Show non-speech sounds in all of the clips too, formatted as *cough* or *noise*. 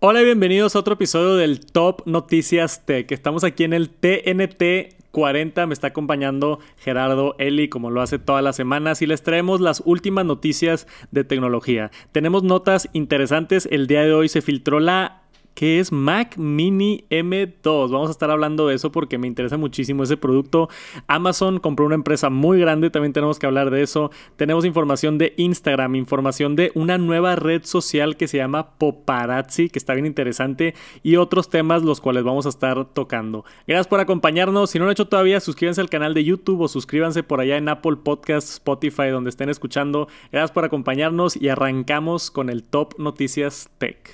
Hola y bienvenidos a otro episodio del Top Noticias Tech. Estamos aquí en el TNT 40. Me está acompañando Gerardo Eli, como lo hace todas las semanas, y les traemos las últimas noticias de tecnología. Tenemos notas interesantes. El día de hoy se filtró la que es Mac Mini M2. Vamos a estar hablando de eso porque me interesa muchísimo ese producto. Amazon compró una empresa muy grande, también tenemos que hablar de eso. Tenemos información de Instagram, información de una nueva red social que se llama Poparazzi, que está bien interesante, y otros temas los cuales vamos a estar tocando. Gracias por acompañarnos. Si no lo han hecho todavía, suscríbanse al canal de YouTube o suscríbanse por allá en Apple Podcasts, Spotify, donde estén escuchando. Gracias por acompañarnos y arrancamos con el Top Noticias Tech.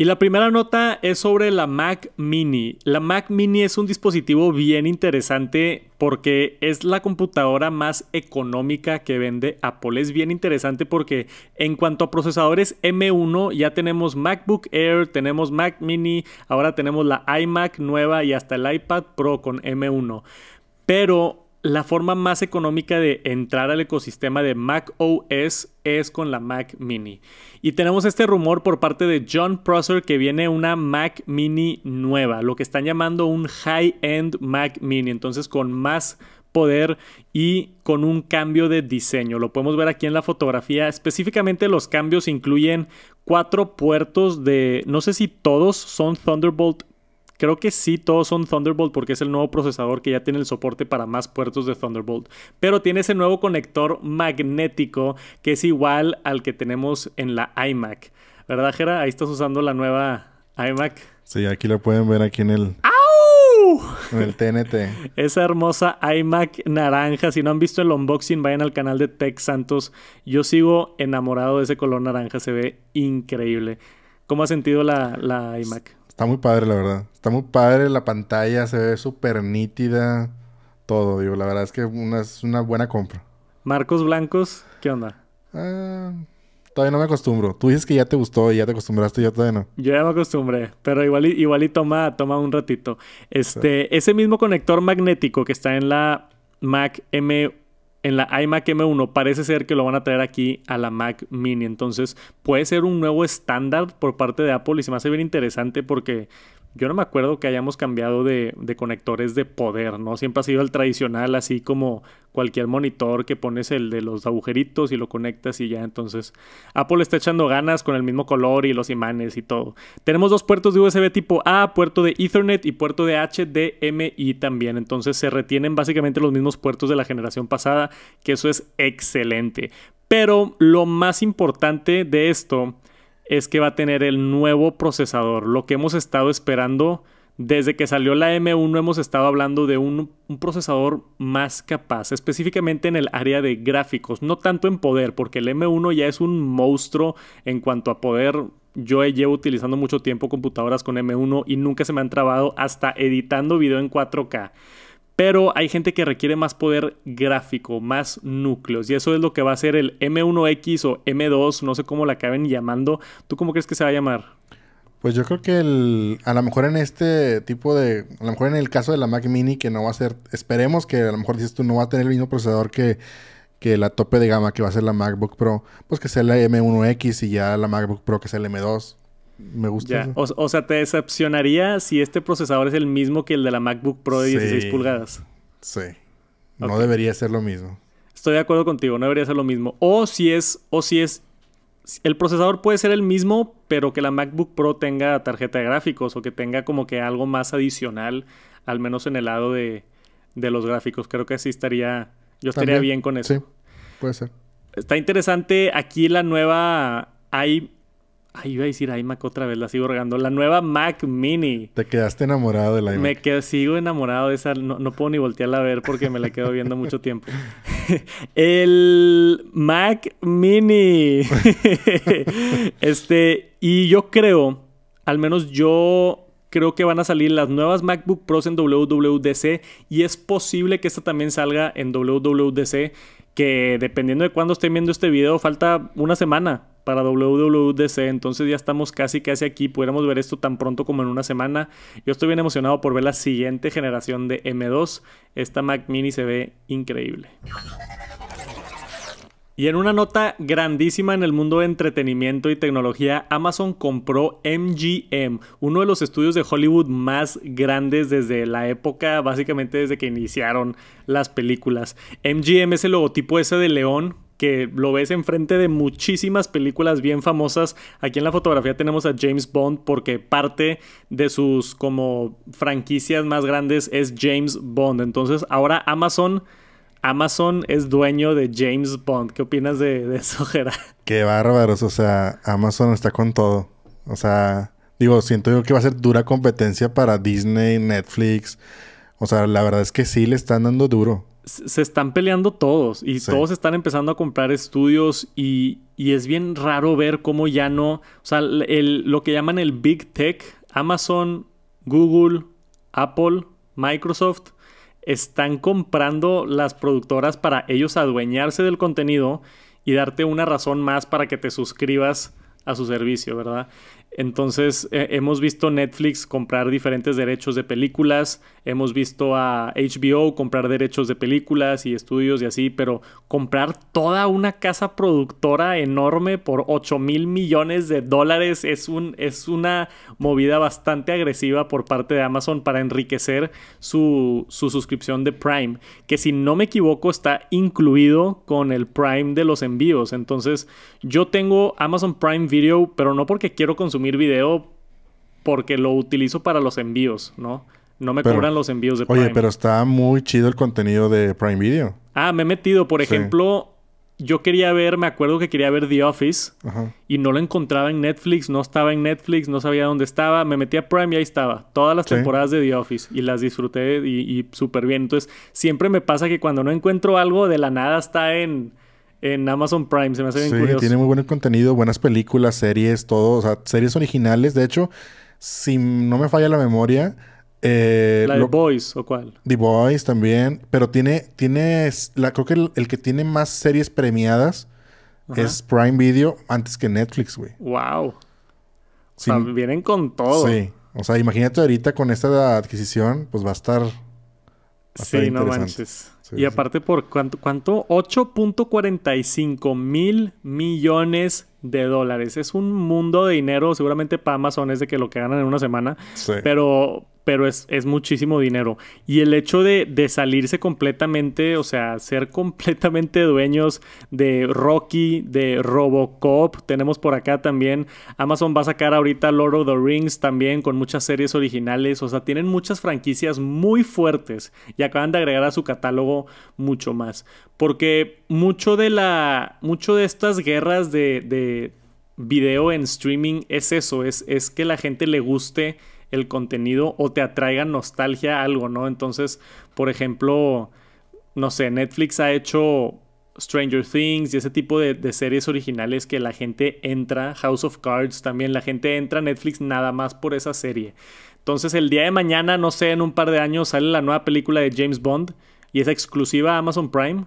Y la primera nota es sobre la Mac Mini. La Mac Mini es un dispositivo bien interesante porque es la computadora más económica que vende Apple. Es bien interesante porque en cuanto a procesadores M1 ya tenemos MacBook Air, tenemos Mac Mini, ahora tenemos la iMac nueva y hasta el iPad Pro con M1. Pero la forma más económica de entrar al ecosistema de Mac OS es con la Mac Mini. Y tenemos este rumor por parte de John Prosser que viene una Mac Mini nueva, lo que están llamando un high-end Mac Mini, entonces con más poder y con un cambio de diseño. Lo podemos ver aquí en la fotografía. Específicamente los cambios incluyen cuatro puertos de, no sé si todos son Thunderbolt Creo que sí, todos son Thunderbolt porque es el nuevo procesador que ya tiene el soporte para más puertos de Thunderbolt. Pero tiene ese nuevo conector magnético que es igual al que tenemos en la iMac. ¿Verdad, Jera? Ahí estás usando la nueva iMac. Sí, aquí la pueden ver aquí en el... el TNT. *laughs* Esa hermosa iMac naranja. Si no han visto el unboxing, vayan al canal de Tech Santos. Yo sigo enamorado de ese color naranja. Se ve increíble. ¿Cómo ha sentido la iMac? Está muy padre, la verdad. Está muy padre la pantalla, se ve súper nítida. Todo, digo, la verdad es que una, es una buena compra. Marcos Blancos, ¿qué onda? Ah, todavía no me acostumbro. Tú dices que ya te gustó y ya te acostumbraste, yo todavía no. Yo ya me acostumbré, pero igual y, toma, un ratito. Este, Ese mismo conector magnético que está en la Mac M1 en la iMac M1 parece ser que lo van a traer aquí a la Mac Mini. Entonces puede ser un nuevo estándar por parte de Apple y se me hace bien interesante porque yo no me acuerdo que hayamos cambiado de, conectores de poder, ¿no? Siempre ha sido el tradicional, así como cualquier monitor que pones el de los agujeritos y lo conectas y ya. Entonces, Apple está echando ganas con el mismo color y los imanes y todo. Tenemos dos puertos de USB tipo A, puerto de Ethernet y puerto de HDMI también. Entonces, se retienen básicamente los mismos puertos de la generación pasada, que eso es excelente. Pero lo más importante de esto es que va a tener el nuevo procesador, lo que hemos estado esperando. Desde que salió la M1 hemos estado hablando de un, procesador más capaz, específicamente en el área de gráficos, no tanto en poder, porque el M1 ya es un monstruo en cuanto a poder. Yo llevo utilizando mucho tiempo computadoras con M1 y nunca se me han trabado hasta editando video en 4K pero hay gente que requiere más poder gráfico, más núcleos, y eso es lo que va a ser el M1X o M2, no sé cómo la acaben llamando. ¿Tú cómo crees que se va a llamar? Pues yo creo que el, a lo mejor en este tipo de, a lo mejor en el caso de la Mac Mini, que no va a ser, esperemos que a lo mejor dices tú, no va a tener el mismo procesador que, que la tope de gama que va a ser la MacBook Pro, pues que sea la M1X y ya la MacBook Pro que sea el M2. Me gusta. O, sea, te decepcionaría si este procesador es el mismo que el de la MacBook Pro de 16 pulgadas. Sí. No debería ser lo mismo. Estoy de acuerdo contigo, no debería ser lo mismo. O si es, o si es. El procesador puede ser el mismo, pero que la MacBook Pro tenga tarjeta de gráficos o que tenga como que algo más adicional, al menos en el lado de, los gráficos. Creo que así estaría. Yo estaría bien con eso. Sí, puede ser. Está interesante aquí la nueva Hay... Ay, iba a decir iMac otra vez, la sigo regando. La nueva Mac Mini. Te quedaste enamorado de la iMac. Me quedo, sigo enamorado de esa. No, no puedo ni voltearla a ver porque me la quedo viendo mucho tiempo. *laughs* El Mac Mini. *laughs* este, y yo creo, al menos yo creo que van a salir las nuevas MacBook Pros en WWDC y es posible que esta también salga en WWDC, que dependiendo de cuándo estén viendo este video, falta una semana para WWDC. Entonces ya estamos casi, casi aquí. Pudiéramos ver esto tan pronto como en una semana. Yo estoy bien emocionado por ver la siguiente generación de M2. Esta Mac Mini se ve increíble. Y en una nota grandísima en el mundo de entretenimiento y tecnología, Amazon compró MGM, uno de los estudios de Hollywood más grandes desde la época, básicamente desde que iniciaron las películas. MGM es el logotipo ese de león que lo ves enfrente de muchísimas películas bien famosas. Aquí en la fotografía tenemos a James Bond porque parte de sus como franquicias más grandes es James Bond. Entonces ahora Amazon... Amazon es dueño de James Bond. ¿Qué opinas de, eso, *laughs* Gerard? Qué bárbaros. O sea, Amazon está con todo. O sea, digo, siento yo que va a ser dura competencia para Disney, Netflix. O sea, la verdad es que sí le están dando duro se están peleando todos y todos están empezando a comprar estudios y, es bien raro ver cómo ya no, o sea, lo que llaman el Big Tech, Amazon, Google, Apple, Microsoft, están comprando las productoras para ellos adueñarse del contenido y darte una razón más para que te suscribas a su servicio, ¿verdad? Entonces eh, hemos visto Netflix comprar diferentes derechos de películas, hemos visto a HBO comprar derechos de películas y estudios y así, pero comprar toda una casa productora enorme por 8 mil millones de dólares es, un, es una movida bastante agresiva por parte de Amazon para enriquecer su, su suscripción de Prime, que si no me equivoco está incluido con el Prime de los envíos. Entonces yo tengo Amazon Prime Video, pero no porque quiero consumir video porque lo utilizo para los envíos, ¿no? No me cobran los envíos de Prime. Oye, pero está muy chido el contenido de Prime Video. Ah, me he metido. Por ejemplo, yo quería ver, me acuerdo que quería ver The Office y no lo encontraba en Netflix, no estaba en Netflix, no sabía dónde estaba. Me metí a Prime y ahí estaba. Todas las temporadas de The Office y las disfruté y súper bien. Entonces, siempre me pasa que cuando no encuentro algo, de la nada está en en Amazon Prime. Se me hace bien sí, Tiene muy buen contenido, buenas películas, series, todo. O sea, series originales. De hecho, si no me falla la memoria. Eh, la Boys o cuál? The Boys también. Pero tiene, tiene la, creo que el, que tiene más series premiadas es Prime Video antes que Netflix, güey. Wow. O sea, vienen con todo. Sí. O sea, imagínate ahorita con esta adquisición, pues va a estar. sí, no manches y aparte, ¿por cuánto? cuánto 8.45 mil millones de dólares. Es un mundo de dinero. Seguramente para Amazon es de que lo que ganan en una semana. Pero pero es, muchísimo dinero. Y el hecho de, salirse completamente, o sea, ser *laughs* completamente dueños de Rocky, de Robocop, tenemos por acá también. Amazon va a sacar ahorita Lord of the Rings también con muchas series originales, o sea, tienen muchas franquicias muy fuertes y acaban de agregar a su catálogo mucho más. Porque mucho de la. mucho de estas guerras de, de video en streaming es eso, es, es que la gente le guste el contenido o te atraiga nostalgia a algo, ¿no? Entonces, por ejemplo, no sé, Netflix ha hecho Stranger Things y ese tipo de, series originales que la gente entra, House of Cards también, la gente entra a Netflix nada más por esa serie. Entonces el día de mañana, no sé, en un par de años sale la nueva película de James Bond y es exclusiva a Amazon Prime.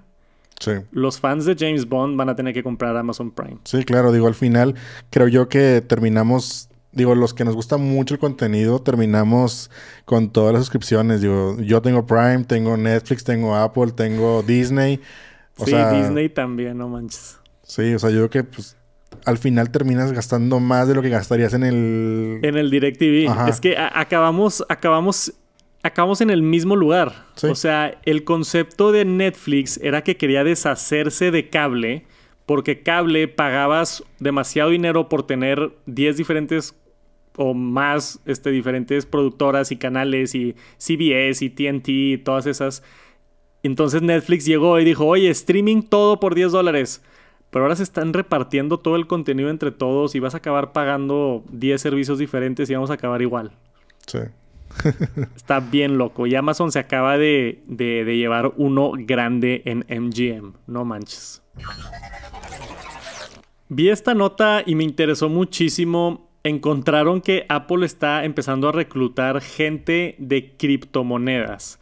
Sí. Los fans de James Bond van a tener que comprar Amazon Prime. Sí, claro, digo, al final creo yo que terminamos digo, los que nos gusta mucho el contenido, terminamos con todas las suscripciones. Digo, yo tengo Prime, tengo Netflix, tengo Apple, tengo Disney. sí, Disney también, no manches. Sí, o sea, yo creo que pues, al final terminas gastando más de lo que gastarías en el... En el DirecTV. Es que acabamos, acabamos, acabamos en el mismo lugar. O sea, el concepto de Netflix era que quería deshacerse de cable porque cable pagabas demasiado dinero por tener 10 diferentes o más este, diferentes productoras y canales y CBS y TNT y todas esas. Entonces Netflix llegó y dijo, oye, streaming todo por 10 dólares. Pero ahora se están repartiendo todo el contenido entre todos y vas a acabar pagando 10 servicios diferentes y vamos a acabar igual. Sí. *laughs* Está bien loco. Y Amazon se acaba de, de llevar uno grande en MGM. No manches. Vi esta nota y me interesó muchísimo encontraron que Apple está empezando a reclutar gente de criptomonedas.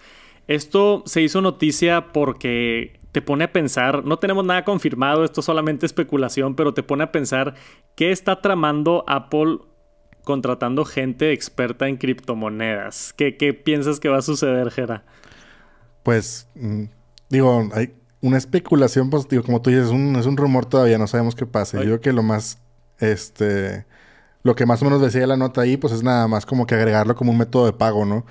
Esto se hizo noticia porque te pone a pensar, no tenemos nada confirmado, esto es solamente especulación, pero te pone a pensar qué está tramando Apple contratando gente experta en criptomonedas. ¿Qué, piensas que va a suceder, Jera? Pues, mm, digo, hay una especulación, pues, como tú dices, es un, rumor todavía, no sabemos qué pase. Yo creo que lo más, este, lo que más o menos decía la nota ahí, pues es nada más como que agregarlo como un método de pago, ¿no?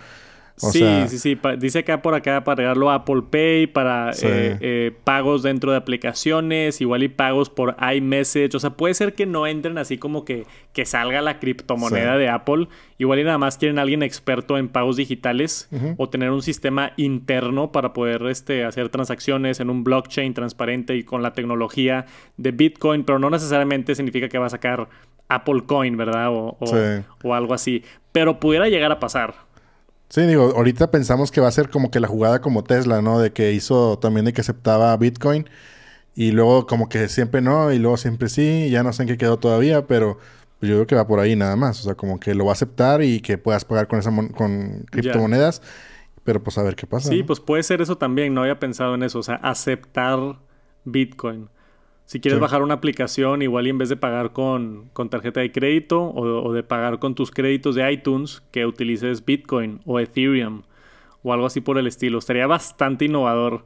sí, sí, sí, Dice acá por acá para agregarlo a Apple Pay, para eh, eh, pagos dentro de aplicaciones, igual y pagos por iMessage. O sea, puede ser que no entren así como que, que salga la criptomoneda de Apple. Igual y nada más quieren alguien experto en pagos digitales o tener un sistema interno para poder este, hacer transacciones en un blockchain transparente y con la tecnología de Bitcoin. Pero no necesariamente significa que va a sacar Apple Coin, ¿verdad? O, algo así. Pero pudiera llegar a pasar. Sí, digo, ahorita pensamos que va a ser como que la jugada como Tesla, ¿no? De que hizo también de que aceptaba Bitcoin y luego como que siempre no y luego siempre sí, ya no sé en qué quedó todavía, pero yo creo que va por ahí nada más, o sea, como que lo va a aceptar y que puedas pagar con esa con criptomonedas, pero pues a ver qué pasa. Sí, pues puede ser eso también, no había pensado en eso, o sea, aceptar Bitcoin. Si quieres bajar una aplicación, igual y en vez de pagar con, con tarjeta de crédito o, o, de pagar con tus créditos de iTunes, que utilices Bitcoin o Ethereum o algo así por el estilo. Estaría bastante innovador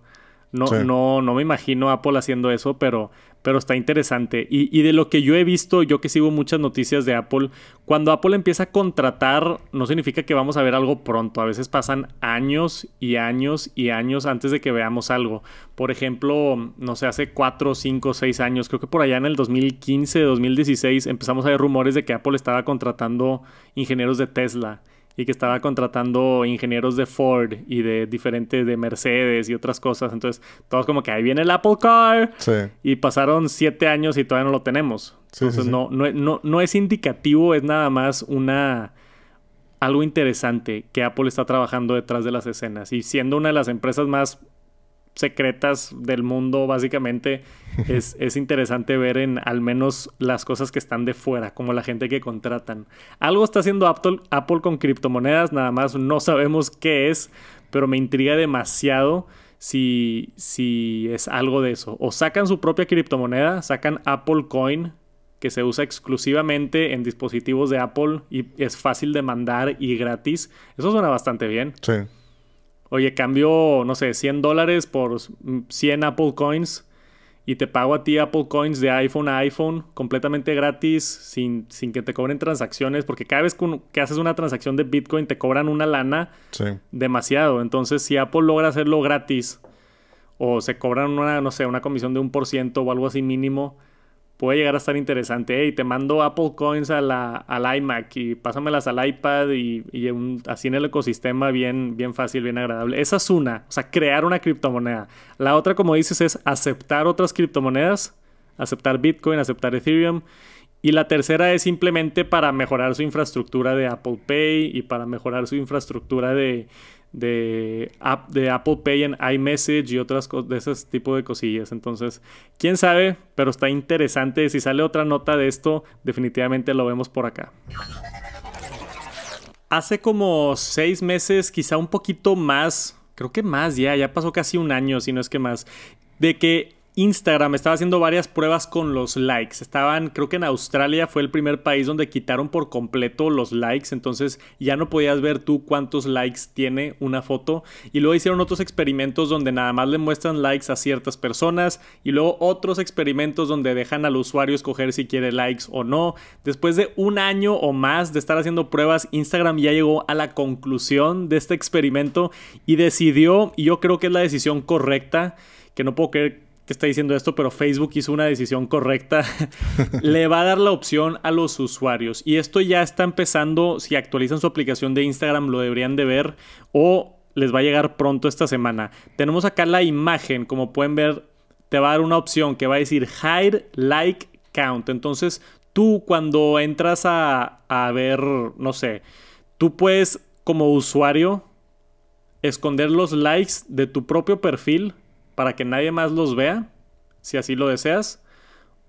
no, no, no me imagino Apple haciendo eso, pero, pero está interesante. Y, y, de lo que yo he visto, yo que sigo muchas noticias de Apple, cuando Apple empieza a contratar, no significa que vamos a ver algo pronto. A veces pasan años y años y años antes de que veamos algo. Por ejemplo, no sé, hace 4, 5, seis años, creo que por allá en el 2015, 2016, empezamos a ver rumores de que Apple estaba contratando ingenieros de Tesla y que estaba contratando ingenieros de Ford y de diferentes, de Mercedes y otras cosas. Entonces, todos como que ahí viene el Apple Car. Sí. Y pasaron siete años y todavía no lo tenemos. Sí, Entonces, no, no, no, es indicativo, es nada más una algo interesante que Apple está trabajando detrás de las escenas. Y siendo una de las empresas más secretas del mundo, básicamente, *laughs* es, interesante ver en al menos las cosas que están de fuera, como la gente que contratan. Algo está haciendo Apple, con criptomonedas, nada más no sabemos qué es, pero me intriga demasiado si, si es algo de eso. O sacan su propia criptomoneda, sacan Apple Coin, que se usa exclusivamente en dispositivos de Apple y es fácil de mandar y gratis. Eso suena bastante bien. Sí oye, cambio, no sé, 100 dólares por 100 mm, Apple Coins y te pago a ti Apple Coins de iPhone a iPhone completamente gratis, sin, sin que te cobren transacciones, porque cada vez que, haces una transacción de Bitcoin te cobran una lana demasiado. Entonces, si Apple logra hacerlo gratis o se cobran una, no sé, una comisión de un por ciento o algo así mínimo, puede llegar a estar interesante. Hey, te mando Apple Coins a la, al iMac y pásamelas al iPad y, así en el ecosistema bien, bien fácil, bien agradable. Esa es una, o sea, crear una criptomoneda. La otra, como dices, es aceptar otras criptomonedas, aceptar Bitcoin, aceptar Ethereum. Y la tercera es simplemente para mejorar su infraestructura de Apple Pay y para mejorar su infraestructura de, de, de Apple Pay en iMessage y otras cosas de ese tipo de cosillas. Entonces, quién sabe, pero está interesante. Si sale otra nota de esto, definitivamente lo vemos por acá. Hace como seis meses, quizá un poquito más, creo que más ya, ya pasó casi un año, si no es que más, de que Instagram estaba haciendo varias pruebas con los likes. Estaban, creo que en Australia fue el primer país donde quitaron por completo los likes, entonces ya no podías ver tú cuántos likes tiene una foto. Y luego hicieron otros experimentos donde nada más le muestran likes a ciertas personas y luego otros experimentos donde dejan al usuario escoger si quiere likes o no. Después de un año o más de estar haciendo pruebas, Instagram ya llegó a la conclusión de este experimento y decidió, y yo creo que es la decisión correcta, que no puedo creer que está diciendo esto, pero Facebook hizo una decisión correcta. *laughs* Le va a dar la opción a los usuarios. Y esto ya está empezando. Si actualizan su aplicación de Instagram, lo deberían de ver. O les va a llegar pronto esta semana. Tenemos acá la imagen. Como pueden ver, te va a dar una opción que va a decir Hide Like Count. Entonces, tú cuando entras a, a ver, no sé, tú puedes como usuario esconder los likes de tu propio perfil para que nadie más los vea, si así lo deseas,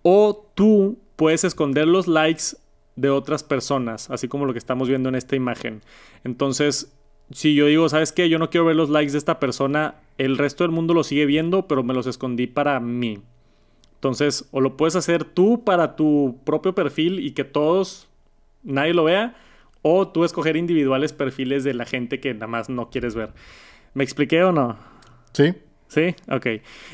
o tú puedes esconder los likes de otras personas, así como lo que estamos viendo en esta imagen. Entonces, si yo digo, ¿sabes qué? Yo no quiero ver los likes de esta persona, el resto del mundo lo sigue viendo, pero me los escondí para mí. Entonces, o lo puedes hacer tú para tu propio perfil y que todos, nadie lo vea, o tú escoger individuales perfiles de la gente que nada más no quieres ver. ¿Me expliqué o no? Sí. Sí, ok.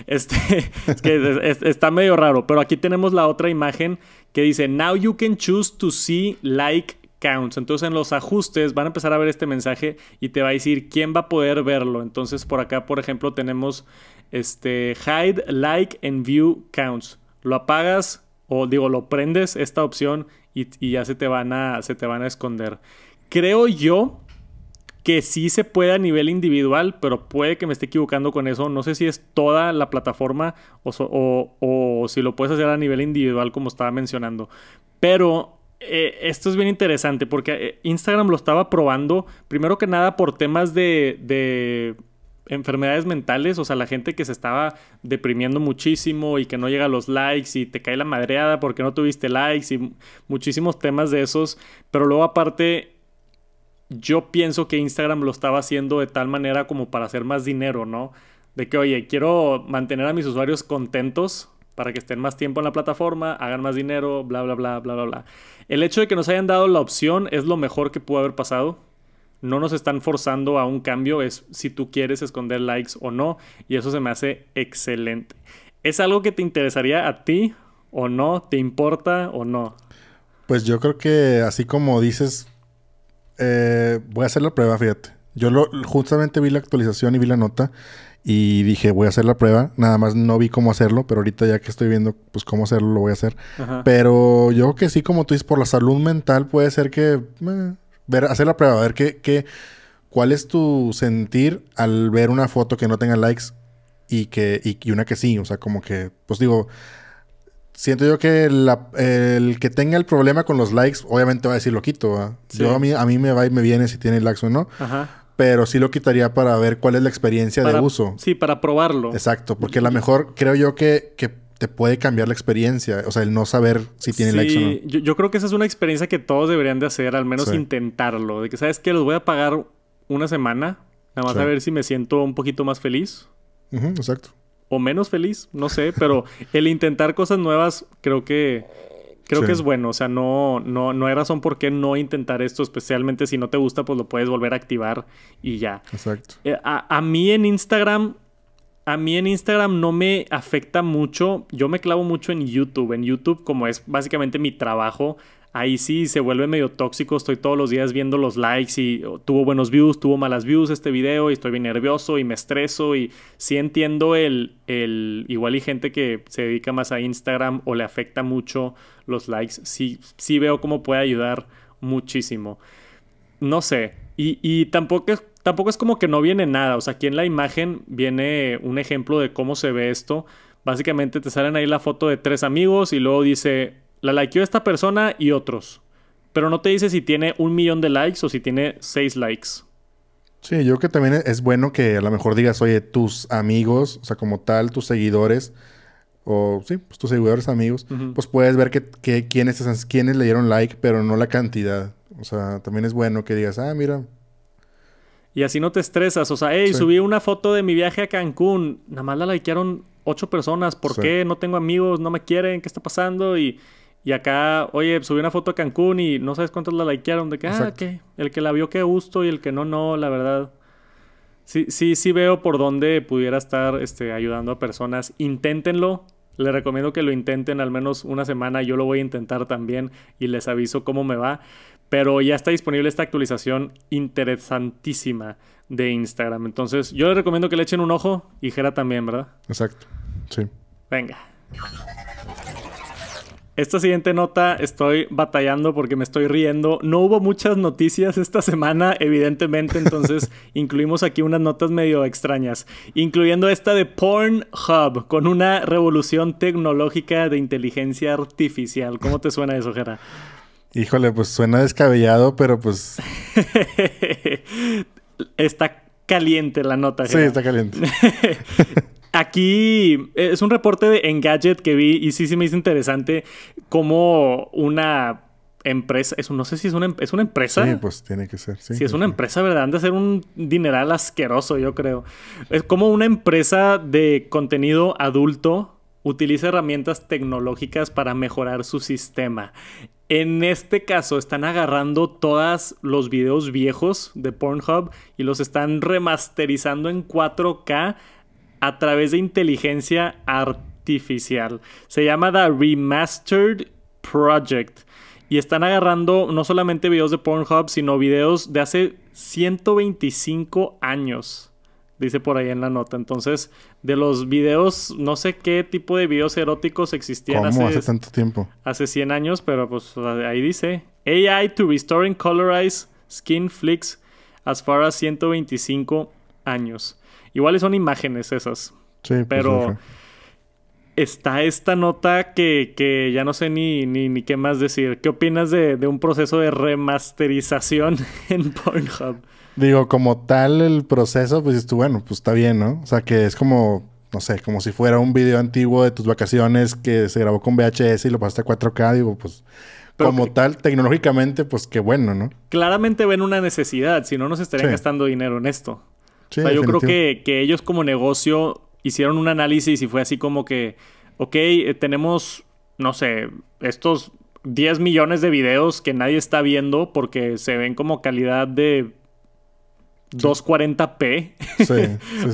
Este, *laughs* es que está medio raro, pero aquí tenemos la otra imagen que dice, Now you can choose to see like counts. Entonces en los ajustes van a empezar a ver este mensaje y te va a decir quién va a poder verlo. Entonces por acá, por ejemplo, tenemos este hide like and view counts. Lo apagas o digo, lo prendes esta opción y, y ya se te van a se te van a esconder. Creo yo que sí se puede a nivel individual, pero puede que me esté equivocando con eso. No sé si es toda la plataforma o, si lo puedes hacer a nivel individual como estaba mencionando. Pero eh, esto es bien interesante porque eh, Instagram lo estaba probando, primero que nada por temas de, de enfermedades mentales, o sea, la gente que se estaba deprimiendo muchísimo y que no llega a los likes y te cae la madreada porque no tuviste likes y muchísimos temas de esos, pero luego aparte yo pienso que Instagram lo estaba haciendo de tal manera como para hacer más dinero, ¿no? De que, oye, quiero mantener a mis usuarios contentos para que estén más tiempo en la plataforma, hagan más dinero, bla, bla, bla, bla, bla, bla. El hecho de que nos hayan dado la opción es lo mejor que pudo haber pasado. No nos están forzando a un cambio, es si tú quieres esconder likes o no, y eso se me hace excelente. ¿Es algo que te interesaría a ti o no? ¿Te importa o no? Pues yo creo que así como dices eh, voy a hacer la prueba, fíjate. Yo lo, justamente vi la actualización y vi la nota y dije, voy a hacer la prueba. Nada más no vi cómo hacerlo, pero ahorita ya que estoy viendo pues cómo hacerlo, lo voy a hacer. Pero yo que sí, como tú dices, por la salud mental puede ser que... Eh, ver, hacer la prueba, a ver qué, qué... ¿Cuál es tu sentir al ver una foto que no tenga likes y que y una que sí? O sea, como que, pues digo, Siento yo que el que tenga el problema con los likes, obviamente va a decir lo quito. Yo a mí, a mí me va y me viene si tiene likes o no. Ajá. Pero sí lo quitaría para ver cuál es la experiencia de uso. Sí, para probarlo. Exacto, porque a lo mejor creo yo que, te puede cambiar la experiencia. O sea, el no saber si tiene likes o no. Yo, yo creo que esa es una experiencia que todos deberían de hacer, al menos intentarlo. De que, ¿sabes que Los voy a pagar una semana, nada más a ver si me siento un poquito más feliz. exacto o menos feliz, no sé, pero el intentar cosas nuevas creo que creo que es bueno, o sea, no no no hay razón por qué no intentar esto, especialmente si no te gusta, pues lo puedes volver a activar y ya. Exacto. Eh, a, a mí en Instagram a mí en Instagram no me afecta mucho. Yo me clavo mucho en YouTube. En YouTube, como es básicamente mi trabajo, ahí sí se vuelve medio tóxico. Estoy todos los días viendo los likes y oh, tuvo buenos views, tuvo malas views este video y estoy bien nervioso y me estreso y sí entiendo el, el igual hay gente que se dedica más a Instagram o le afecta mucho los likes. Sí, sí veo cómo puede ayudar muchísimo. No sé. Y, tampoco, tampoco es como que no viene nada. O sea, aquí en la imagen viene un ejemplo de cómo se ve esto. Básicamente te salen ahí la foto de tres amigos y luego dice la likeó esta persona y otros. Pero no te dice si tiene un millón de likes o si tiene seis likes. Sí, yo creo que también es bueno que a lo mejor digas, oye, tus amigos, o sea, como tal, tus seguidores, o sí, pues tus seguidores amigos, pues puedes ver que, quiénes, quiénes le dieron like, pero no la cantidad. O sea, también es bueno que digas, ah, mira, y así no te estresas. O sea, hey, subí una foto de mi viaje a Cancún. Nada más la likearon ocho personas. ¿Por qué? No tengo amigos, no me quieren, ¿qué está pasando? Y, y acá, oye, subí una foto a Cancún y no sabes cuántos la likearon. De que, ah, ¿qué? El que la vio, qué gusto. Y el que no, no, la verdad. Sí, sí, sí veo por dónde pudiera estar este, ayudando a personas. Inténtenlo. Les recomiendo que lo intenten al menos una semana. Yo lo voy a intentar también y les aviso cómo me va. Pero ya está disponible esta actualización interesantísima de Instagram. Entonces, yo les recomiendo que le echen un ojo y Jera también, ¿verdad? Exacto. Sí. Venga. Esta siguiente nota estoy batallando porque me estoy riendo. No hubo muchas noticias esta semana, evidentemente, entonces *laughs* incluimos aquí unas notas medio extrañas, incluyendo esta de Pornhub, con una revolución tecnológica de inteligencia artificial. ¿Cómo te suena eso, Jera? Híjole, pues suena descabellado, pero pues... *laughs* está caliente la nota. Jera. Sí, está caliente. *laughs* Aquí eh, es un reporte de Engadget que vi y sí, sí me hizo interesante cómo una empresa, no sé si es una, es una empresa. Sí, pues tiene que ser. Sí, si es una empresa, ¿verdad? Han de ser un dineral asqueroso, yo creo. Es como una empresa de contenido adulto utiliza herramientas tecnológicas para mejorar su sistema. En este caso, están agarrando todos los videos viejos de Pornhub y los están remasterizando en 4K a través de inteligencia artificial. Se llama The Remastered Project. Y están agarrando no solamente videos de Pornhub, sino videos de hace 125 años. Dice por ahí en la nota. Entonces, de los videos, no sé qué tipo de videos eróticos existían hace, hace tanto tiempo. Hace 100 años, pero pues ahí dice. AI to restore and colorize skin flicks as far as 125 años. Igual son imágenes esas. Sí, pues, pero está esta nota que, que ya no sé ni, ni, qué más decir. ¿Qué opinas de, un proceso de remasterización *laughs* en Pornhub? Digo, como tal el proceso, pues tú, bueno, pues está bien, ¿no? O sea, que es como, no sé, como si fuera un video antiguo de tus vacaciones que se grabó con VHS y lo pasaste a 4K, digo, pues... como tal, tecnológicamente, pues qué bueno, ¿no? Claramente ven una necesidad, si no nos estarían gastando dinero en esto yo creo que, ellos como negocio hicieron un análisis y fue así como que, ok, eh, tenemos, no sé, estos 10 millones de videos que nadie está viendo porque se ven como calidad de 240p.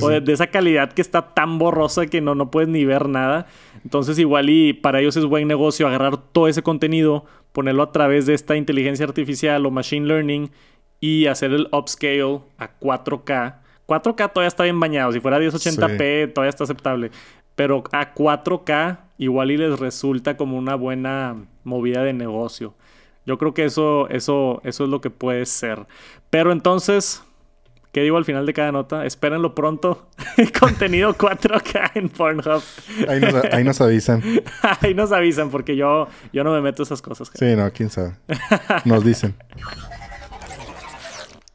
*laughs* o de, esa calidad que está tan borrosa que no, no puedes ni ver nada. Entonces, igual y para ellos es buen negocio agarrar todo ese contenido, ponerlo a través de esta inteligencia artificial o machine learning y hacer el upscale a 4K 4K todavía está bien bañado. Si fuera 1080p, todavía está aceptable. Pero a 4K igual y les resulta como una buena movida de negocio. Yo creo que eso, eso, eso es lo que puede ser. Pero entonces, ¿qué digo al final de cada nota? Espérenlo pronto. *laughs* Contenido 4K en Pornhub. Ahí nos, avisan. *laughs* ahí nos avisan, porque yo, yo no me meto esas cosas. Sí, no, quién sabe. Nos dicen. *laughs*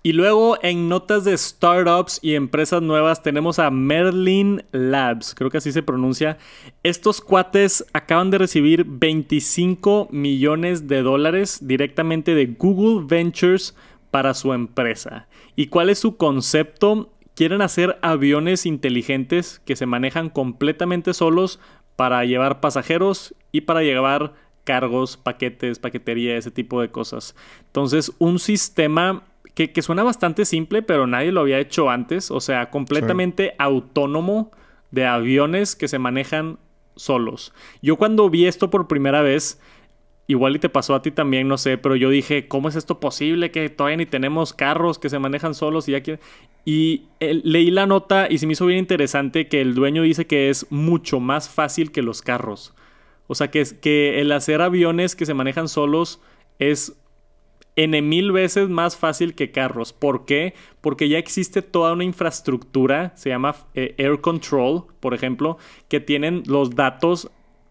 Y luego en notas de startups y empresas nuevas tenemos a Merlin Labs, creo que así se pronuncia. Estos cuates acaban de recibir 25 millones de dólares directamente de Google Ventures para su empresa. ¿Y cuál es su concepto? Quieren hacer aviones inteligentes que se manejan completamente solos para llevar pasajeros y para llevar cargos, paquetes, paquetería, ese tipo de cosas. Entonces, un sistema que, suena bastante simple, pero nadie lo había hecho antes. O sea, completamente autónomo de aviones que se manejan solos. Yo cuando vi esto por primera vez, igual y te pasó a ti también, no sé, pero yo dije, ¿cómo es esto posible que todavía ni tenemos carros que se manejan solos y ya Y eh, leí la nota y se me hizo bien interesante que el dueño dice que es mucho más fácil que los carros. O sea, que, que el hacer aviones que se manejan solos es N mil veces más fácil que carros. ¿Por qué? Porque ya existe toda una infraestructura, se llama eh, Air Control, por ejemplo, que tienen los datos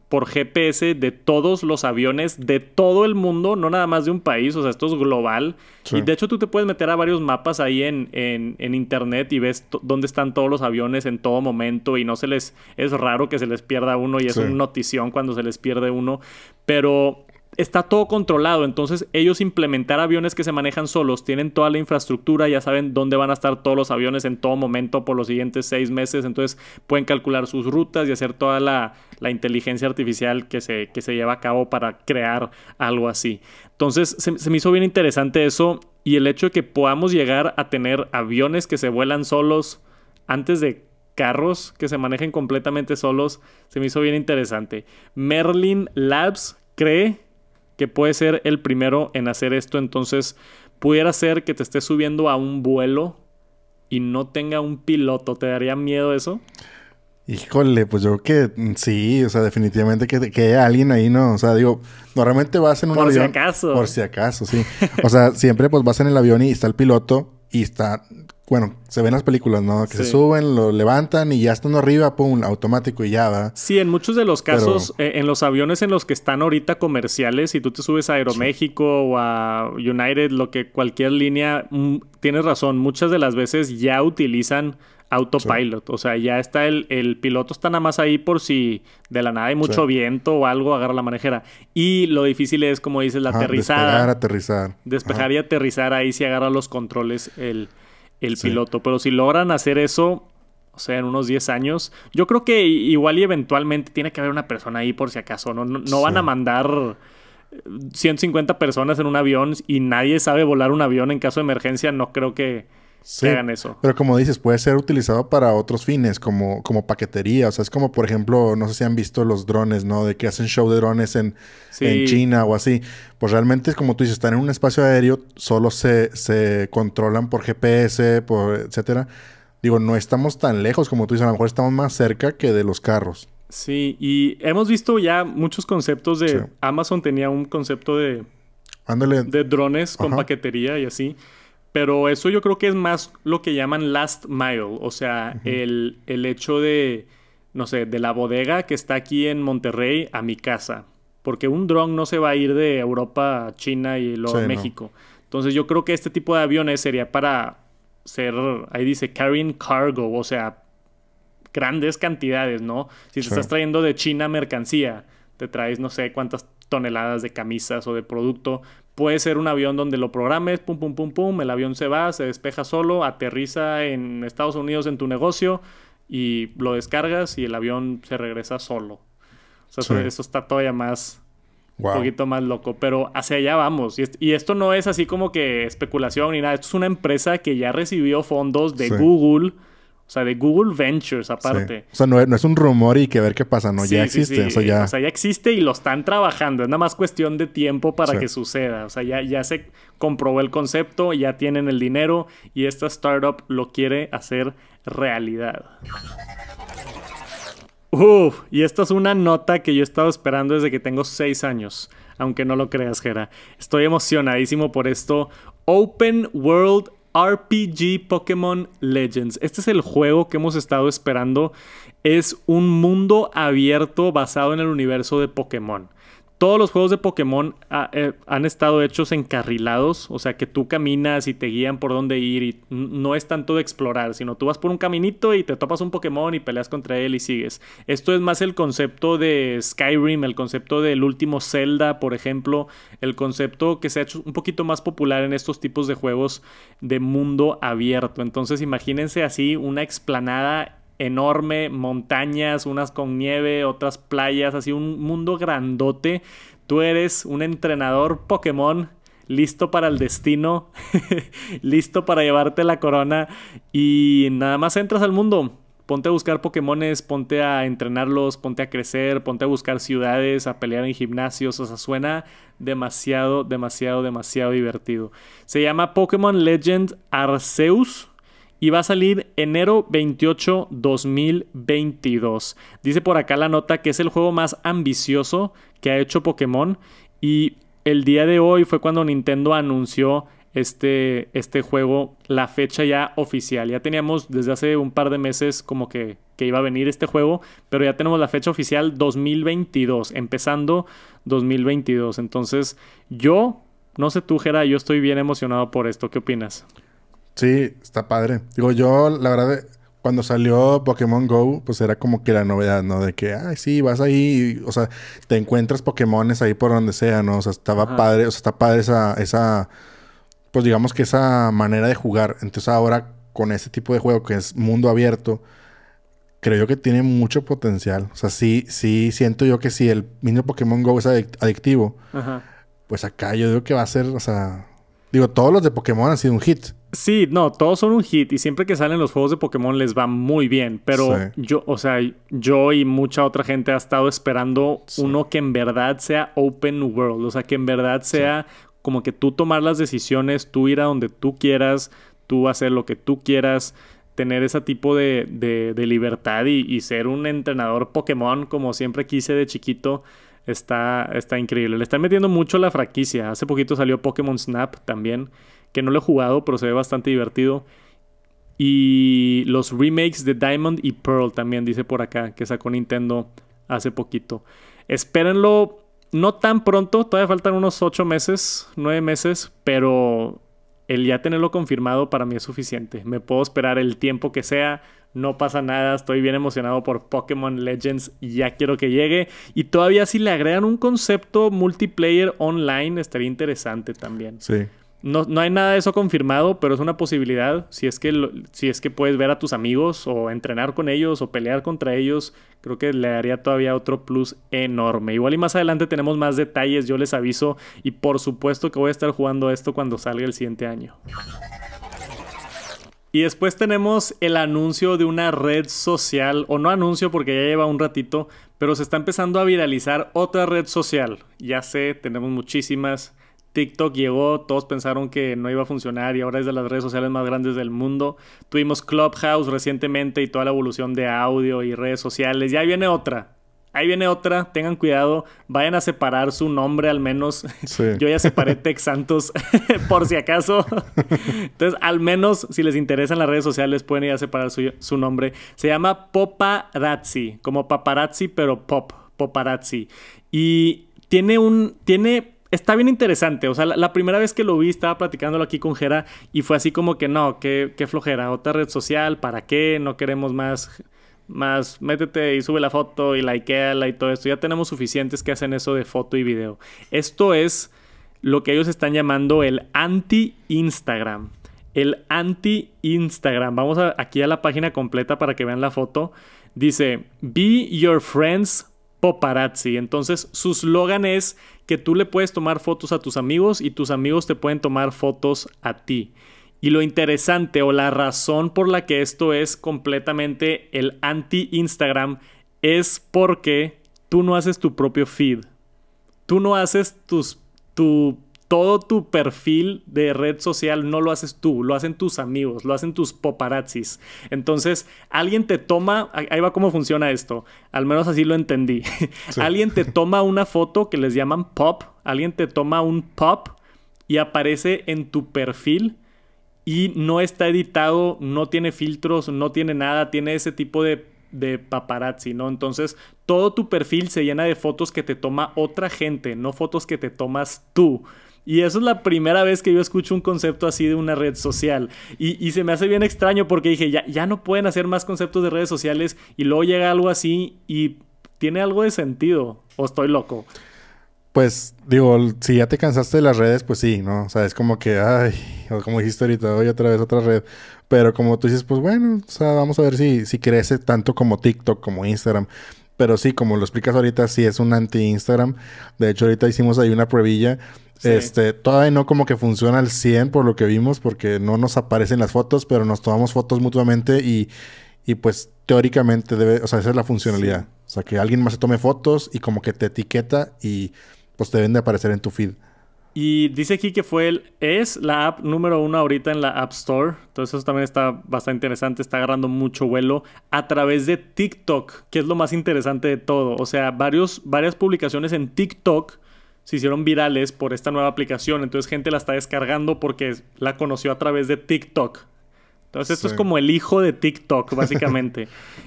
por GPS de todos los aviones de todo el mundo, no nada más de un país, o sea, esto es global. Y de hecho tú te puedes meter a varios mapas ahí en, en, internet y ves dónde están todos los aviones en todo momento y no se les, es raro que se les pierda uno y es una notición cuando se les pierde uno, pero está todo controlado. Entonces, ellos implementar aviones que se manejan solos, tienen toda la infraestructura, ya saben dónde van a estar todos los aviones en todo momento por los siguientes seis meses. Entonces, pueden calcular sus rutas y hacer toda la, inteligencia artificial que se, se lleva a cabo para crear algo así. Entonces, se me hizo bien interesante eso y el hecho de que podamos llegar a tener aviones que se vuelan solos antes de carros que se manejen completamente solos, se me hizo bien interesante. Merlin Labs cree que puede ser el primero en hacer esto. Entonces, pudiera ser que te estés subiendo a un vuelo y no tenga un piloto. ¿Te daría miedo eso? Híjole, pues yo creo que mm, sí, o sea, definitivamente que, que alguien ahí, ¿no? O sea, digo, normalmente vas en un avión. Por si acaso. Por si acaso, sí. O sea, siempre pues vas en el avión y está el piloto y está, bueno, se ven las películas, ¿no? Que se suben, lo levantan y ya están arriba, pum, automático y ya va. Sí, en muchos de los casos, eh, en los aviones en los que están ahorita comerciales, si tú te subes a Aeroméxico o a United, lo que cualquier línea, mm, tienes razón, muchas de las veces ya utilizan autopilot. O sea, ya está el, el, piloto está nada más ahí por si de la nada hay mucho viento o algo, agarra la manejera. Y lo difícil es, como dices, la aterrizar. Despejar y aterrizar, ahí si agarra los controles el, el piloto. Pero si logran hacer eso, o sea, en unos 10 años, yo creo que igual y eventualmente tiene que haber una persona ahí por si acaso. No, no, no van a mandar... 150 eh, personas en un avión y nadie sabe volar un avión en caso de emergencia, no creo que, eso. Pero como dices, puede ser utilizado para otros fines, como, como paquetería. O sea, es como, por ejemplo, no sé si han visto los drones, ¿no? De que hacen show de drones en, en China o así. Pues realmente, es como tú dices, están en un espacio aéreo, solo se, se controlan por GPS, por etcétera. Digo, no estamos tan lejos como tú dices, a lo mejor estamos más cerca que de los carros. Sí, y hemos visto ya muchos conceptos de... Amazon tenía un concepto de... Ándale. De drones con paquetería y así. Pero eso yo creo que es más lo que llaman last mile, o sea, el, el, hecho de, no sé, de la bodega que está aquí en Monterrey a mi casa. Porque un dron no se va a ir de Europa a China y luego a México. Entonces yo creo que este tipo de aviones sería para ser, ahí dice, carrying cargo, o sea, grandes cantidades, ¿no? Si te estás trayendo de China mercancía, te traes no sé cuántas toneladas de camisas o de producto. Puede ser un avión donde lo programes, pum, pum, pum, pum, el avión se va, se despeja solo, aterriza en Estados Unidos en tu negocio y lo descargas y el avión se regresa solo. O sea, eso, está todavía más, un poquito más loco, pero hacia allá vamos. Y, esto no es así como que especulación ni nada. Esto es una empresa que ya recibió fondos de Google o sea, de Google Ventures aparte. O sea, no, es un rumor y que ver qué pasa, no, ya existe. ya... O sea, ya existe y lo están trabajando. Es nada más cuestión de tiempo para que suceda. O sea, ya, se comprobó el concepto, ya tienen el dinero y esta startup lo quiere hacer realidad. Uf, y esta es una nota que yo he estado esperando desde que tengo seis años, aunque no lo creas, Jera. Estoy emocionadísimo por esto. Open World RPG Pokémon Legends. Este es el juego que hemos estado esperando. Es un mundo abierto basado en el universo de Pokémon todos los juegos de Pokémon ah, eh, han estado hechos encarrilados, o sea que tú caminas y te guían por dónde ir y no es tanto de explorar, sino tú vas por un caminito y te topas un Pokémon y peleas contra él y sigues. Esto es más el concepto de Skyrim, el concepto del último Zelda, por ejemplo, el concepto que se ha hecho un poquito más popular en estos tipos de juegos de mundo abierto. Entonces imagínense así una explanada enorme, montañas, unas con nieve, otras playas, así un mundo grandote. Tú eres un entrenador Pokémon listo para el destino, *laughs* listo para llevarte la corona y nada más entras al mundo. Ponte a buscar Pokémones, ponte a entrenarlos, ponte a crecer, ponte a buscar ciudades, a pelear en gimnasios. O sea, suena demasiado, demasiado, demasiado divertido. Se llama Pokémon Legend Arceus y va a salir enero 28 2022. Dice por acá la nota que es el juego más ambicioso que ha hecho Pokémon y el día de hoy fue cuando Nintendo anunció este, este juego, la fecha ya oficial. Ya teníamos desde hace un par de meses como que, que iba a venir este juego, pero ya tenemos la fecha oficial 2022, empezando 2022. Entonces yo, no sé tú Jera, yo estoy bien emocionado por esto. ¿Qué opinas? Sí, está padre. Digo, yo, la verdad, eh, cuando salió Pokémon Go, pues era como que la novedad, ¿no? De que, ay, sí, vas ahí, o sea, te encuentras Pokémones ahí por donde sea, ¿no? O sea, estaba padre, o sea, está padre esa, esa, pues digamos que esa manera de jugar. Entonces ahora con ese tipo de juego que es mundo abierto, creo yo que tiene mucho potencial. O sea, sí, sí, siento yo que si el mismo Pokémon Go es adictivo, pues acá yo digo que va a ser, o sea, digo, todos los de Pokémon han sido un hit. Sí, no, todos son un hit y siempre que salen los juegos de Pokémon les va muy bien, pero yo, o sea, yo y mucha otra gente ha estado esperando uno que en verdad sea open world, o sea, que en verdad sea como que tú tomar las decisiones, tú ir a donde tú quieras, tú hacer lo que tú quieras, tener ese tipo de, de, libertad y, y, ser un entrenador Pokémon como siempre quise de chiquito. Está, está increíble. Le están metiendo mucho la franquicia. Hace poquito salió Pokémon Snap también que no lo he jugado, pero se ve bastante divertido. Y los remakes de Diamond y Pearl también, dice por acá, que sacó Nintendo hace poquito. Espérenlo, no tan pronto, todavía faltan unos 8 meses, 9 meses, pero el ya tenerlo confirmado para mí es suficiente. Me puedo esperar el tiempo que sea, no pasa nada, estoy bien emocionado por Pokémon Legends y ya quiero que llegue. Y todavía si le agregan un concepto multiplayer online, estaría interesante también. Sí, no, hay nada de eso confirmado, pero es una posibilidad. Si es, que si es que puedes ver a tus amigos o entrenar con ellos o pelear contra ellos, creo que le daría todavía otro plus enorme. Igual y más adelante tenemos más detalles, yo les aviso. Y por supuesto que voy a estar jugando esto cuando salga el siguiente año. Y después tenemos el anuncio de una red social, o no anuncio porque ya lleva un ratito, pero se está empezando a viralizar otra red social. Ya sé, tenemos muchísimas TikTok llegó, todos pensaron que no iba a funcionar y ahora es de las redes sociales más grandes del mundo. Tuvimos Clubhouse recientemente y toda la evolución de audio y redes sociales. Y ahí viene otra. Ahí viene otra, tengan cuidado, vayan a separar su nombre al menos. *laughs* Yo ya separé Tex Santos *laughs* por si acaso. *laughs* Entonces, al menos si les interesan las redes sociales pueden ir a separar su, su nombre. Se llama Poparazzi, como paparazzi pero pop, Poparazzi. Y tiene un tiene está bien interesante. O sea, la, primera vez que lo vi estaba platicándolo aquí con Jera y fue así como que no, qué, qué flojera. Otra red social, ¿para qué? No queremos más, más, métete y sube la foto y likeala y todo esto. Ya tenemos suficientes que hacen eso de foto y video. Esto es lo que ellos están llamando el anti-Instagram. El anti-Instagram. Vamos aquí a la página completa para que vean la foto. Dice, be your friend's Poparazzi. Entonces, su slogan es que tú le puedes tomar fotos a tus amigos y tus amigos te pueden tomar fotos a ti. Y lo interesante o la razón por la que esto es completamente el anti-Instagram es porque tú no haces tu propio feed. Tú no haces tus, tu todo tu perfil de red social no lo haces tú, lo hacen tus amigos, lo hacen tus paparazzis. Entonces, alguien te toma, ahí va cómo funciona esto, al menos así lo entendí. *laughs* alguien te toma una foto que les llaman pop, alguien te toma un pop y aparece en tu perfil y no está editado, no tiene filtros, no tiene nada, tiene ese tipo de paparazzi, ¿no? Entonces, todo tu perfil se llena de fotos que te toma otra gente, no fotos que te tomas tú. Y eso es la primera vez que yo escucho un concepto así de una red social. Y, se me hace bien extraño porque dije, ya, ya no pueden hacer más conceptos de redes sociales y luego llega algo así y tiene algo de sentido. ¿O estoy loco? Pues digo, si ya te cansaste de las redes, pues sí, ¿no? O sea, es como que, ay, como dijiste ahorita, hoy otra vez otra red. Pero como tú dices, pues bueno, o sea, vamos a ver si, si crece tanto como TikTok, como Instagram. Pero sí, como lo explicas ahorita, sí es un anti-Instagram. De hecho, ahorita hicimos ahí una pruebilla. Este, todavía no como que funciona al 100 por lo que vimos, porque no nos aparecen las fotos, pero nos tomamos fotos mutuamente y, pues teóricamente debe, o sea, esa es la funcionalidad. O sea, que alguien más se tome fotos y como que te etiqueta y pues te deben de aparecer en tu feed. Y dice aquí que fue el, es la app número uno ahorita en la App Store. Entonces eso también está bastante interesante, está agarrando mucho vuelo a través de TikTok, que es lo más interesante de todo. O sea, varios, varias publicaciones en TikTok se hicieron virales por esta nueva aplicación. Entonces gente la está descargando porque la conoció a través de TikTok. Entonces esto es como el hijo de TikTok, *laughs* básicamente.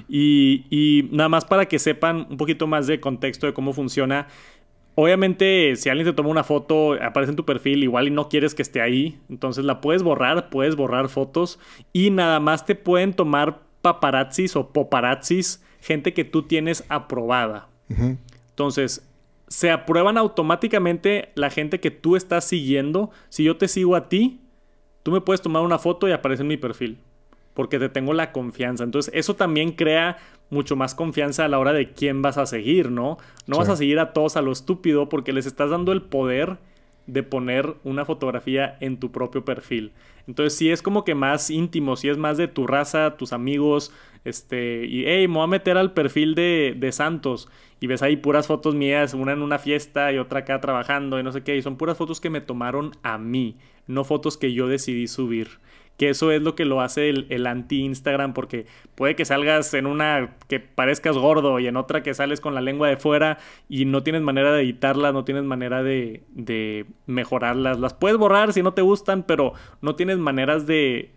y nada más para que sepan un poquito más de contexto de cómo funciona. Obviamente, si alguien te toma una foto, aparece en tu perfil igual y no quieres que esté ahí, entonces la puedes borrar, puedes borrar fotos y nada más te pueden tomar paparazzis o poparazzis, gente que tú tienes aprobada. Entonces, se aprueban automáticamente la gente que tú estás siguiendo. Si yo te sigo a ti, tú me puedes tomar una foto y aparece en mi perfil, porque te tengo la confianza. Entonces, eso también crea mucho más confianza a la hora de quién vas a seguir, ¿no? No vas a seguir a todos a lo estúpido porque les estás dando el poder de poner una fotografía en tu propio perfil. Entonces, si es como que más íntimo, si es más de tu raza, tus amigos, este, y hey, me voy a meter al perfil de, de, Santos y ves ahí puras fotos mías, una en una fiesta y otra acá trabajando y no sé qué, y son puras fotos que me tomaron a mí, no fotos que yo decidí subir que eso es lo que lo hace el, anti-Instagram, porque puede que salgas en una que parezcas gordo y en otra que sales con la lengua de fuera y no tienes manera de editarlas, no tienes manera de, de mejorarlas. Las puedes borrar si no te gustan, pero no tienes maneras de,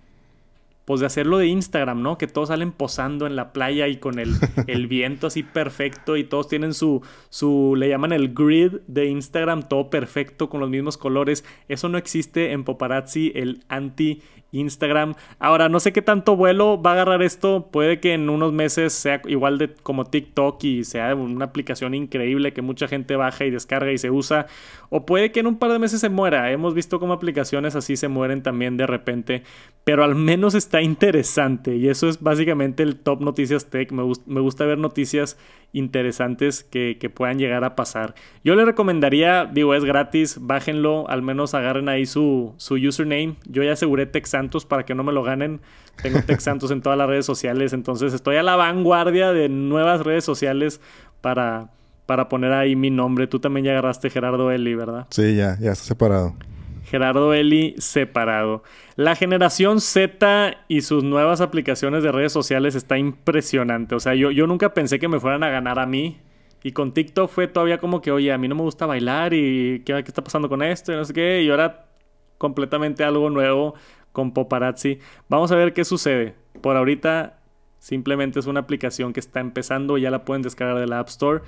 pues de hacerlo de Instagram, ¿no? Que todos salen posando en la playa y con el, *laughs* viento así perfecto y todos tienen su, su, le llaman el grid de Instagram, todo perfecto, con los mismos colores. Eso no existe en Paparazzi, el anti Instagram. Ahora, no sé qué tanto vuelo va a agarrar esto. Puede que en unos meses sea igual de como TikTok y sea una aplicación increíble que mucha gente baja y descarga y se usa. O puede que en un par de meses se muera. Hemos visto como aplicaciones así se mueren también de repente. Pero al menos está interesante. Y eso es básicamente el top noticias tech. Me, gusta ver noticias interesantes que, puedan llegar a pasar. Yo le recomendaría, digo, es gratis, bájenlo, al menos agarren ahí su, su username. Yo ya aseguré Texan para que no me lo ganen. Tengo Tex Santos en todas las redes sociales, entonces estoy a la vanguardia de nuevas redes sociales para, para poner ahí mi nombre. Tú también ya agarraste Gerardo Eli, ¿verdad? Sí, ya, ya está separado. Gerardo Eli separado. La generación Z y sus nuevas aplicaciones de redes sociales está impresionante. O sea, yo, yo nunca pensé que me fueran a ganar a mí. Y con TikTok fue todavía como que, oye, a mí no me gusta bailar y ¿qué, qué está pasando con esto y no sé qué. Y ahora completamente algo nuevo con Poparazzi. Vamos a ver qué sucede. Por ahorita simplemente es una aplicación que está empezando, ya la pueden descargar de la App Store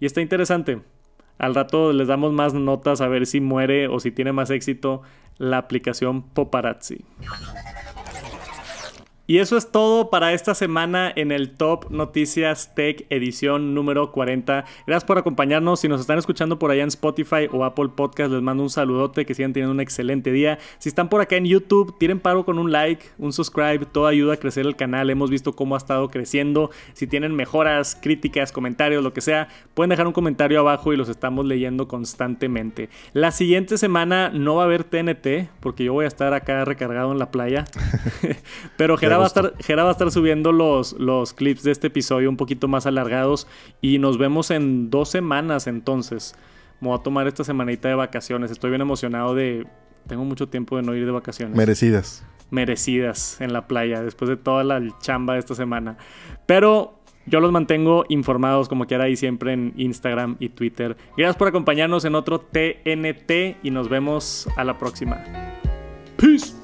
y está interesante. Al rato les damos más notas a ver si muere o si tiene más éxito la aplicación Poparazzi. Y eso es todo para esta semana en el Top Noticias Tech edición número 40. Gracias por acompañarnos. Si nos están escuchando por allá en Spotify o Apple Podcast, les mando un saludote, que sigan teniendo un excelente día. Si están por acá en YouTube, tiren paro con un like, un subscribe, todo ayuda a crecer el canal. Hemos visto cómo ha estado creciendo. Si tienen mejoras, críticas, comentarios, lo que sea, pueden dejar un comentario abajo y los estamos leyendo constantemente. La siguiente semana no va a haber TNT porque yo voy a estar acá recargado en la playa. *laughs* Pero Gerardo Jera va, a estar, va a estar subiendo los, los clips de este episodio un poquito más alargados y nos vemos en dos semanas entonces. Me voy a tomar esta semanita de vacaciones. Estoy bien emocionado de... Tengo mucho tiempo de no ir de vacaciones. Merecidas. Merecidas en la playa, después de toda la chamba de esta semana. Pero yo los mantengo informados como quiera y siempre en Instagram y Twitter. Gracias por acompañarnos en otro TNT y nos vemos a la próxima. Peace.